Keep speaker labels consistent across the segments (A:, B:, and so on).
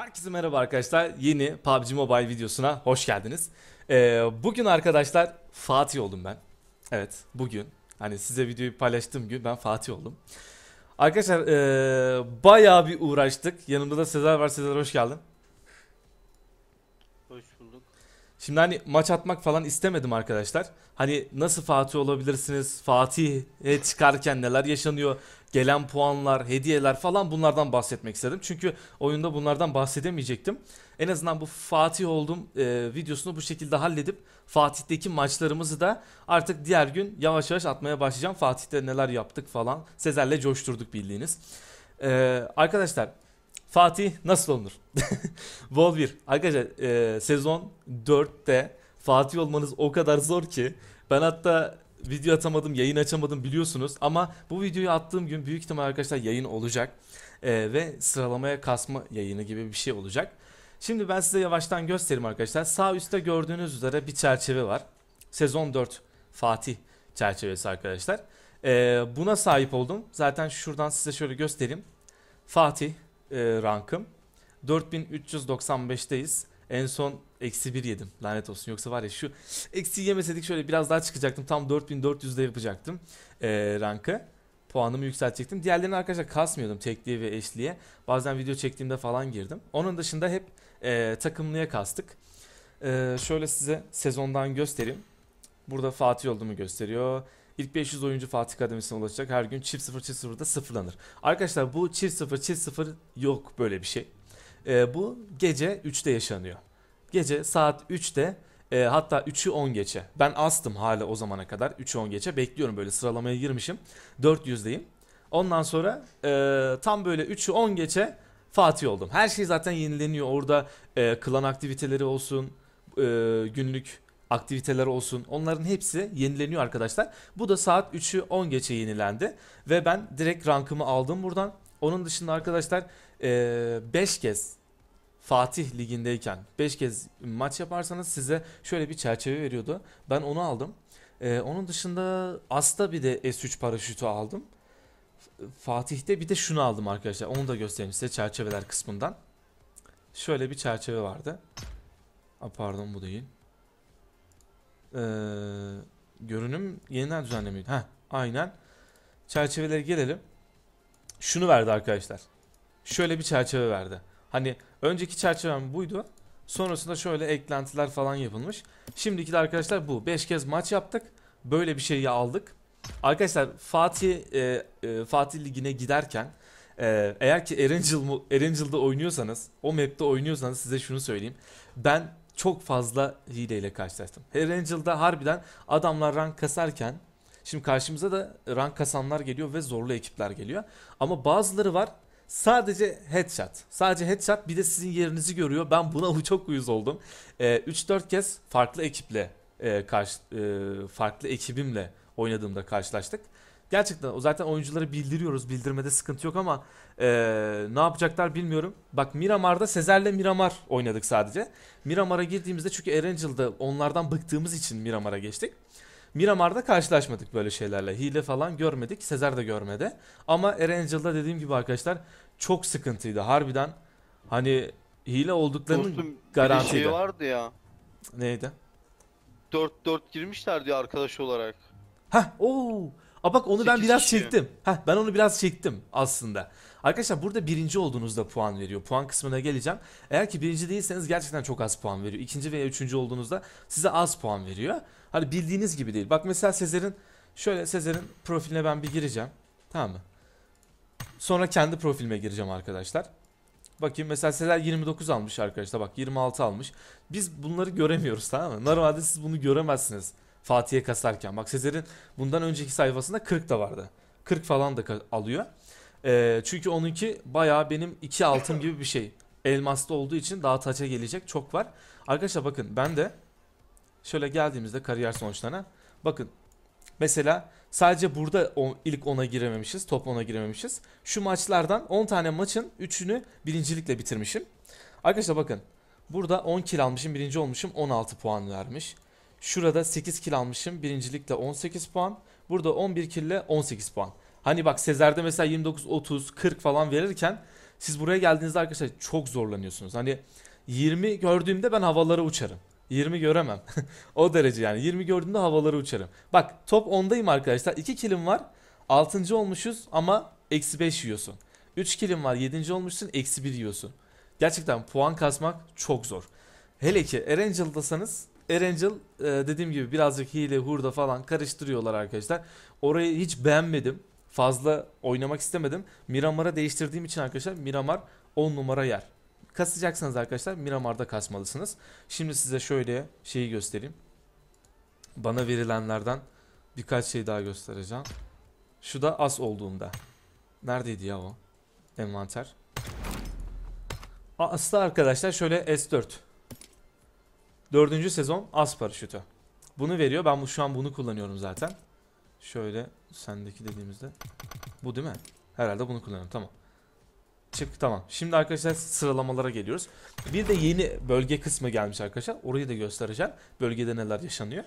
A: Herkese merhaba arkadaşlar. Yeni PUBG Mobile videosuna hoş geldiniz. Ee, bugün arkadaşlar Fatih oldum ben. Evet bugün. Hani size videoyu paylaştığım gün ben Fatih oldum. Arkadaşlar ee, bayağı bir uğraştık. Yanımda da Sezer var. Sezer hoş geldin. Şimdi hani maç atmak falan istemedim arkadaşlar. Hani nasıl Fatih olabilirsiniz? Fatih'e çıkarken neler yaşanıyor? Gelen puanlar, hediyeler falan bunlardan bahsetmek istedim. Çünkü oyunda bunlardan bahsedemeyecektim. En azından bu Fatih oldum e, videosunu bu şekilde halledip Fatih'teki maçlarımızı da artık diğer gün yavaş yavaş atmaya başlayacağım. Fatih'te neler yaptık falan. Sezer'le coşturduk bildiğiniz. E, arkadaşlar... Fatih nasıl olunur? Vol 1. Arkadaşlar e, sezon 4'te Fatih olmanız o kadar zor ki ben hatta video atamadım, yayın açamadım biliyorsunuz ama bu videoyu attığım gün büyük ihtimal arkadaşlar yayın olacak e, ve sıralamaya kasma yayını gibi bir şey olacak. Şimdi ben size yavaştan göstereyim arkadaşlar. Sağ üstte gördüğünüz üzere bir çerçeve var. Sezon 4 Fatih çerçevesi arkadaşlar. E, buna sahip oldum. Zaten şuradan size şöyle göstereyim. Fatih e, rankım. 4395'teyiz. En son eksi 1 yedim. Lanet olsun. Yoksa var ya şu eksi yemeseydik şöyle biraz daha çıkacaktım. Tam 4400'de yapacaktım e, rankı. Puanımı yükseltecektim. Diğerlerini arkadaşlar kasmıyordum tekliğe ve eşliğe. Bazen video çektiğimde falan girdim. Onun dışında hep e, takımlıya kastık. E, şöyle size sezondan göstereyim. Burada Fatih olduğumu gösteriyor. İlk 500 oyuncu Fatih Akademisi'ne ulaşacak. Her gün çift sıfır çift 0 da sıfırlanır. Arkadaşlar bu çift sıfır çift sıfır yok böyle bir şey. E, bu gece 3'te yaşanıyor. Gece saat 3'te e, hatta 3'ü 10 geçe. Ben astım hala o zamana kadar. 3'ü 10 geçe bekliyorum böyle sıralamaya girmişim. 400'deyim. Ondan sonra e, tam böyle 3'ü 10 geçe Fatih oldum. Her şey zaten yenileniyor. Orada e, klan aktiviteleri olsun, e, günlük aktiviteler olsun onların hepsi yenileniyor arkadaşlar. Bu da saat 3'ü 10 geçe yenilendi ve ben direkt rankımı aldım buradan. Onun dışında arkadaşlar 5 kez Fatih ligindeyken 5 kez maç yaparsanız size şöyle bir çerçeve veriyordu. Ben onu aldım. Ee, onun dışında Asta bir de S3 paraşütü aldım. Fatih'te bir de şunu aldım arkadaşlar. Onu da göstereyim size çerçeveler kısmından. Şöyle bir çerçeve vardı. A, pardon bu değil e, görünüm yeniden düzenlemeyi. Ha, aynen. Çerçevelere gelelim. Şunu verdi arkadaşlar. Şöyle bir çerçeve verdi. Hani önceki çerçevem buydu. Sonrasında şöyle eklentiler falan yapılmış. Şimdiki de arkadaşlar bu. 5 kez maç yaptık. Böyle bir şeyi aldık. Arkadaşlar Fatih e, e, Fatih Ligi'ne giderken e, eğer ki Erangel, Erangel'da oynuyorsanız o map'te oynuyorsanız size şunu söyleyeyim. Ben çok fazla hileyle karşılaştım. Her Angel'da harbiden adamlar rank kasarken şimdi karşımıza da rank kasanlar geliyor ve zorlu ekipler geliyor. Ama bazıları var sadece headshot. Sadece headshot bir de sizin yerinizi görüyor. Ben buna çok uyuz oldum. 3-4 ee, kez farklı ekiple e, karşı, e, farklı ekibimle oynadığımda karşılaştık. Gerçekten o zaten oyuncuları bildiriyoruz. Bildirmede sıkıntı yok ama e, ne yapacaklar bilmiyorum. Bak Miramar'da Sezer'le Miramar oynadık sadece. Miramar'a girdiğimizde çünkü Erangel'da onlardan bıktığımız için Miramar'a geçtik. Miramar'da karşılaşmadık böyle şeylerle. Hile falan görmedik. Sezer de görmedi. Ama Erangel'da dediğim gibi arkadaşlar çok sıkıntıydı. Harbiden hani hile olduklarının Dostum, şey garantiydi. Bir şey vardı ya. Neydi? 4-4 girmişler diyor arkadaş olarak. Hah, ooo. Aa bak onu ben biraz kişi. çektim. Heh, ben onu biraz çektim aslında. Arkadaşlar burada birinci olduğunuzda puan veriyor. Puan kısmına geleceğim. Eğer ki birinci değilseniz gerçekten çok az puan veriyor. İkinci veya üçüncü olduğunuzda size az puan veriyor. Hani bildiğiniz gibi değil. Bak mesela Sezer'in şöyle Sezer'in profiline ben bir gireceğim. Tamam mı? Sonra kendi profilime gireceğim arkadaşlar. Bakayım mesela Sezer 29 almış arkadaşlar bak 26 almış. Biz bunları göremiyoruz tamam mı? Normalde siz bunu göremezsiniz. Fatih'e kasarken. Bak Sezer'in bundan önceki sayfasında 40 da vardı. 40 falan da alıyor. E, çünkü onunki bayağı benim iki altın gibi bir şey. Elmaslı olduğu için daha taça gelecek çok var. Arkadaşlar bakın ben de şöyle geldiğimizde kariyer sonuçlarına bakın Mesela sadece burada ilk 10'a girememişiz, top 10'a girememişiz. Şu maçlardan 10 tane maçın 3'ünü birincilikle bitirmişim. Arkadaşlar bakın. Burada 10 kill almışım, birinci olmuşum, 16 puan vermiş. Şurada 8 kill almışım. Birincilikle 18 puan. Burada 11 kill 18 puan. Hani bak Sezer'de mesela 29, 30, 40 falan verirken siz buraya geldiğinizde arkadaşlar çok zorlanıyorsunuz. Hani 20 gördüğümde ben havalara uçarım. 20 göremem. o derece yani. 20 gördüğümde havalara uçarım. Bak top 10'dayım arkadaşlar. 2 kilim var. 6. olmuşuz ama eksi 5 yiyorsun. 3 kilim var 7. olmuşsun eksi 1 yiyorsun. Gerçekten puan kasmak çok zor. Hele ki Erangel'dasanız Erangel e, dediğim gibi birazcık hile hurda falan karıştırıyorlar arkadaşlar. Orayı hiç beğenmedim. Fazla oynamak istemedim. Miramar'a değiştirdiğim için arkadaşlar Miramar 10 numara yer. Kasacaksanız arkadaşlar Miramar'da kasmalısınız. Şimdi size şöyle şeyi göstereyim. Bana verilenlerden birkaç şey daha göstereceğim. Şu da as olduğunda. Neredeydi ya o? Envanter. Aslı arkadaşlar şöyle S4. Dördüncü sezon az paraşütü. Bunu veriyor. Ben bu, şu an bunu kullanıyorum zaten. Şöyle sendeki dediğimizde. Bu değil mi? Herhalde bunu kullanıyorum. Tamam. Çık tamam. Şimdi arkadaşlar sıralamalara geliyoruz. Bir de yeni bölge kısmı gelmiş arkadaşlar. Orayı da göstereceğim. Bölgede neler yaşanıyor.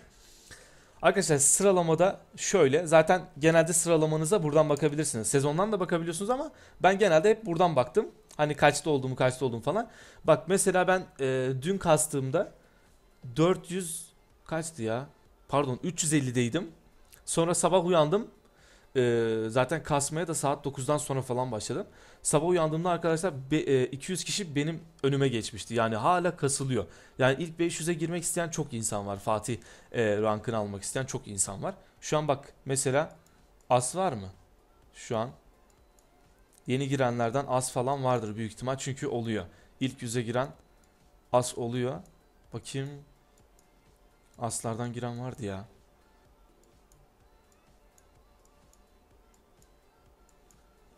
A: Arkadaşlar sıralamada şöyle zaten genelde sıralamanıza buradan bakabilirsiniz. Sezondan da bakabiliyorsunuz ama ben genelde hep buradan baktım. Hani kaçta olduğumu kaçta olduğumu falan. Bak mesela ben e, dün kastığımda 400 kaçtı ya? Pardon 350'deydim. Sonra sabah uyandım. Ee, zaten kasmaya da saat 9'dan sonra falan başladım. Sabah uyandığımda arkadaşlar be, e, 200 kişi benim önüme geçmişti. Yani hala kasılıyor. Yani ilk 500'e girmek isteyen çok insan var. Fatih e, rankını almak isteyen çok insan var. Şu an bak mesela as var mı? Şu an yeni girenlerden as falan vardır büyük ihtimal çünkü oluyor. İlk yüze giren as oluyor. Bakayım Aslardan giren vardı ya.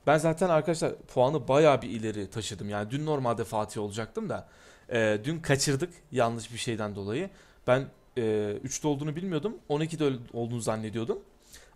A: Ben zaten arkadaşlar puanı baya bir ileri taşıdım. Yani dün normalde Fatih olacaktım da. E, dün kaçırdık yanlış bir şeyden dolayı. Ben e, 3'te olduğunu bilmiyordum. 12'de olduğunu zannediyordum.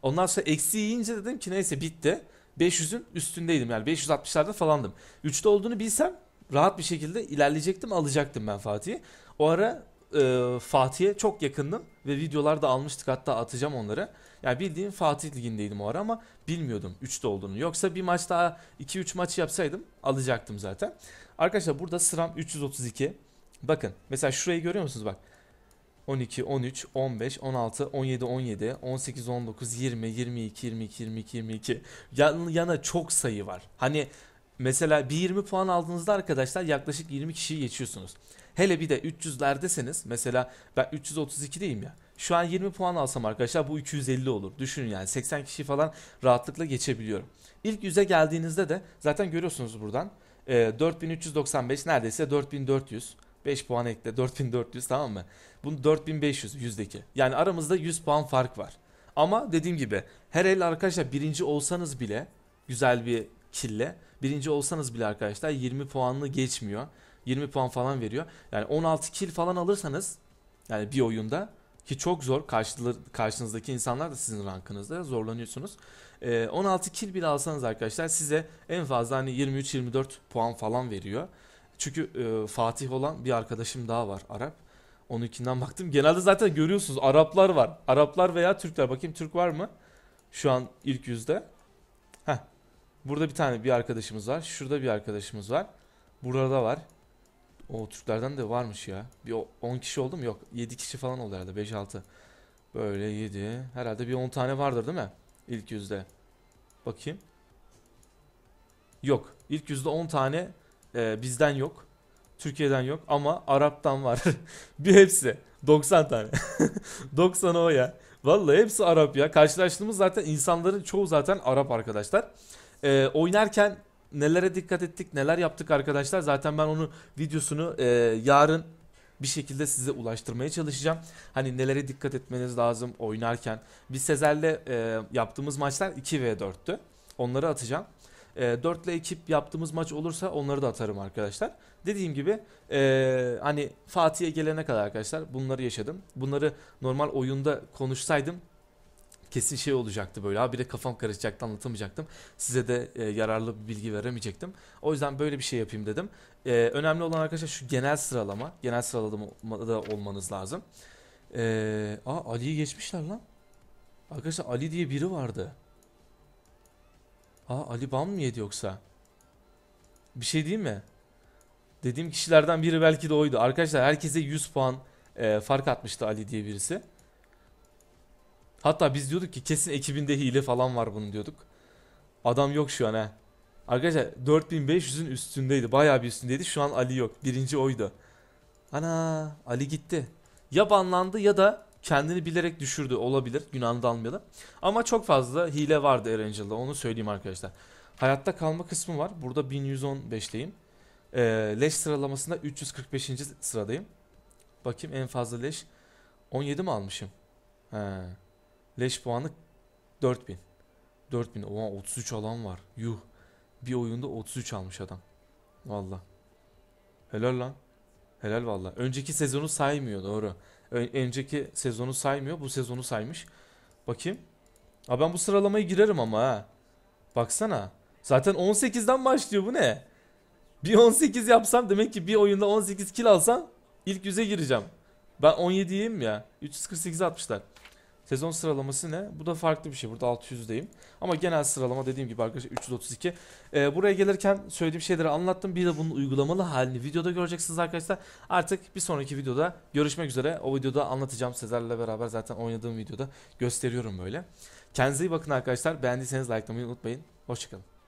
A: Ondan sonra eksi yiyince dedim ki neyse bitti. 500'ün üstündeydim yani 560'larda falandım. 3'te olduğunu bilsem rahat bir şekilde ilerleyecektim alacaktım ben Fatih'i. O ara e, Fatih'e çok yakındım ve videolarda almıştık hatta atacağım onları. Yani bildiğim Fatih Ligi'ndeydim o ara ama bilmiyordum 3'te olduğunu. Yoksa bir maç daha 2-3 maç yapsaydım alacaktım zaten. Arkadaşlar burada sıram 332. Bakın mesela şurayı görüyor musunuz bak. 12, 13, 15, 16, 17, 17, 18, 19, 20, 22, 22, 22, 22. Yan, yana çok sayı var. Hani mesela bir 20 puan aldığınızda arkadaşlar yaklaşık 20 kişiyi geçiyorsunuz. Hele bir de 300'lerdeseniz mesela ben 332 diyeyim ya. Şu an 20 puan alsam arkadaşlar bu 250 olur. Düşünün yani 80 kişi falan rahatlıkla geçebiliyorum. İlk 100'e geldiğinizde de zaten görüyorsunuz buradan. 4395 e, neredeyse 4400. 5 puan ekle 4400 tamam mı? Bunu 4500 yüzdeki. Yani aramızda 100 puan fark var. Ama dediğim gibi her el arkadaşlar birinci olsanız bile güzel bir kille birinci olsanız bile arkadaşlar 20 puanlı geçmiyor. 20 puan falan veriyor. Yani 16 kill falan alırsanız yani bir oyunda ki çok zor karşınızdaki insanlar da sizin rankınızda zorlanıyorsunuz. E, ee, 16 kill bile alsanız arkadaşlar size en fazla hani 23-24 puan falan veriyor. Çünkü e, Fatih olan bir arkadaşım daha var Arap. Onunkinden baktım. Genelde zaten görüyorsunuz Araplar var. Araplar veya Türkler. Bakayım Türk var mı? Şu an ilk yüzde. Heh. Burada bir tane bir arkadaşımız var. Şurada bir arkadaşımız var. Burada var. O Türklerden de varmış ya. Bir 10 kişi oldu mu? Yok. 7 kişi falan oldu herhalde. 5-6. Böyle 7. Herhalde bir 10 tane vardır değil mi? İlk yüzde. Bakayım. Yok. İlk yüzde 10 tane e, bizden yok. Türkiye'den yok ama Arap'tan var. bir hepsi. 90 tane. 90 o ya. Vallahi hepsi Arap ya. Karşılaştığımız zaten insanların çoğu zaten Arap arkadaşlar. E, oynarken nelere dikkat ettik, neler yaptık arkadaşlar. Zaten ben onun videosunu e, yarın bir şekilde size ulaştırmaya çalışacağım. Hani nelere dikkat etmeniz lazım oynarken. Biz Sezer'le e, yaptığımız maçlar 2 ve 4'tü. Onları atacağım. E, 4 ile ekip yaptığımız maç olursa onları da atarım arkadaşlar. Dediğim gibi e, hani Fatih'e gelene kadar arkadaşlar bunları yaşadım. Bunları normal oyunda konuşsaydım kesin şey olacaktı böyle. bir de kafam karışacaktı anlatamayacaktım. Size de e, yararlı bir bilgi veremeyecektim. O yüzden böyle bir şey yapayım dedim. E, önemli olan arkadaşlar şu genel sıralama. Genel sıralamada da olmanız lazım. E, aa Ali'yi geçmişler lan. Arkadaşlar Ali diye biri vardı. Aa Ali Bam mı yedi yoksa? Bir şey değil mi? Dediğim kişilerden biri belki de oydu. Arkadaşlar herkese 100 puan e, fark atmıştı Ali diye birisi. Hatta biz diyorduk ki kesin ekibinde hile falan var bunun diyorduk. Adam yok şu an he. Arkadaşlar 4500'ün üstündeydi. Bayağı bir üstündeydi. Şu an Ali yok. Birinci oydu. Ana Ali gitti. Ya banlandı ya da kendini bilerek düşürdü. Olabilir. Günahını da almayalım. Ama çok fazla hile vardı Erangel'da. Onu söyleyeyim arkadaşlar. Hayatta kalma kısmı var. Burada 1115'teyim. E, ee, leş sıralamasında 345. sıradayım. Bakayım en fazla leş. 17 mi almışım? He. Leş puanı 4000. 4000. Oha 33 alan var. Yuh. Bir oyunda 33 almış adam. Valla. Helal lan. Helal valla. Önceki sezonu saymıyor doğru. Önceki sezonu saymıyor. Bu sezonu saymış. Bakayım. Ha ben bu sıralamayı girerim ama ha. Baksana. Zaten 18'den başlıyor bu ne? Bir 18 yapsam demek ki bir oyunda 18 kill alsam ilk yüze gireceğim. Ben 17'yim ya. 348'e atmışlar. Sezon sıralaması ne? Bu da farklı bir şey. Burada 600'deyim. Ama genel sıralama dediğim gibi arkadaşlar 332. Ee, buraya gelirken söylediğim şeyleri anlattım. Bir de bunun uygulamalı halini videoda göreceksiniz arkadaşlar. Artık bir sonraki videoda görüşmek üzere. O videoda anlatacağım. Sezer'le beraber zaten oynadığım videoda gösteriyorum böyle. Kendinize iyi bakın arkadaşlar. Beğendiyseniz likelamayı unutmayın. Hoşçakalın.